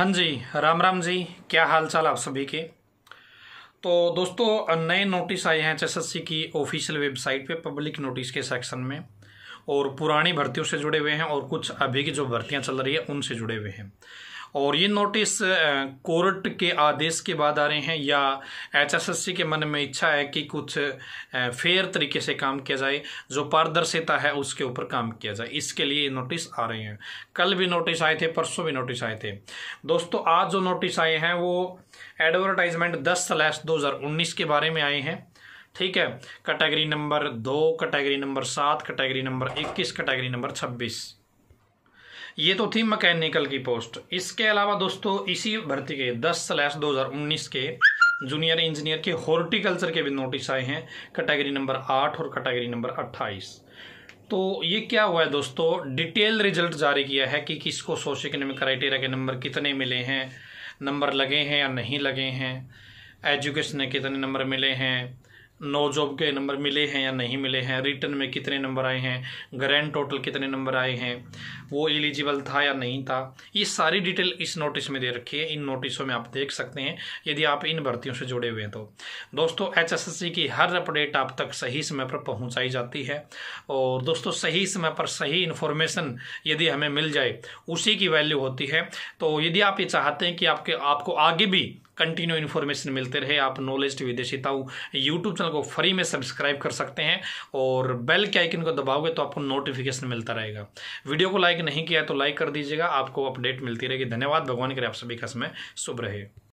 हाँ जी राम राम जी क्या हाल चाल आप सभी के तो दोस्तों नए नोटिस आए हैं एच की ऑफिशियल वेबसाइट पे पब्लिक नोटिस के सेक्शन में और पुरानी भर्तियों से जुड़े हुए हैं और कुछ अभी की जो भर्तियां चल रही है उनसे जुड़े हुए हैं और ये नोटिस कोर्ट के आदेश के बाद आ रहे हैं या एचएसएससी के मन में इच्छा है कि कुछ फेयर तरीके से काम किया जाए जो पारदर्शिता है उसके ऊपर काम किया जाए इसके लिए ये नोटिस आ रहे हैं कल भी नोटिस आए थे परसों भी नोटिस आए थे दोस्तों आज जो नोटिस आए हैं वो एडवर्टाइजमेंट दस स्लैश दो के बारे में आए हैं ठीक है कैटेगरी नंबर दो कैटेगरी नंबर सात कैटेगरी नंबर इक्कीस कैटेगरी नंबर छब्बीस ये तो थी मैकेनिकल की पोस्ट इसके अलावा दोस्तों इसी भर्ती के दस स्लैश दो हज़ार उन्नीस के जूनियर इंजीनियर के हॉर्टिकल्चर के भी नोटिस आए हैं कैटेगरी नंबर आठ और कैटेगरी नंबर अट्ठाईस तो ये क्या हुआ है दोस्तों डिटेल रिजल्ट जारी किया है कि किसको सोशल इकोनॉमिक क्राइटेरिया के नंबर कितने मिले हैं नंबर लगे हैं या नहीं लगे हैं एजुकेशन के कितने नंबर मिले हैं नो जॉब के नंबर मिले हैं या नहीं मिले हैं रिटर्न में कितने नंबर आए हैं ग्रैंड टोटल कितने नंबर आए हैं वो एलिजिबल था या नहीं था ये सारी डिटेल इस नोटिस में दे रखी है इन नोटिसों में आप देख सकते हैं यदि आप इन भर्तियों से जुड़े हुए हैं तो दोस्तों एच की हर अपडेट आप तक सही समय पर पहुंचाई जाती है और दोस्तों सही समय पर सही इन्फॉर्मेशन यदि हमें मिल जाए उसी की वैल्यू होती है तो यदि आप ये चाहते हैं कि आपके आपको आगे भी कंटिन्यू इन्फॉर्मेशन मिलते रहे आप नॉलेज टी विदेशी ताऊ यूट्यूब चैनल को फ्री में सब्सक्राइब कर सकते हैं और बेल के आइकन को दबाओगे तो आपको नोटिफिकेशन मिलता रहेगा वीडियो को लाइक नहीं किया तो लाइक कर दीजिएगा आपको अपडेट मिलती रहेगी धन्यवाद भगवान करे आप सभी का समय शुभ रहे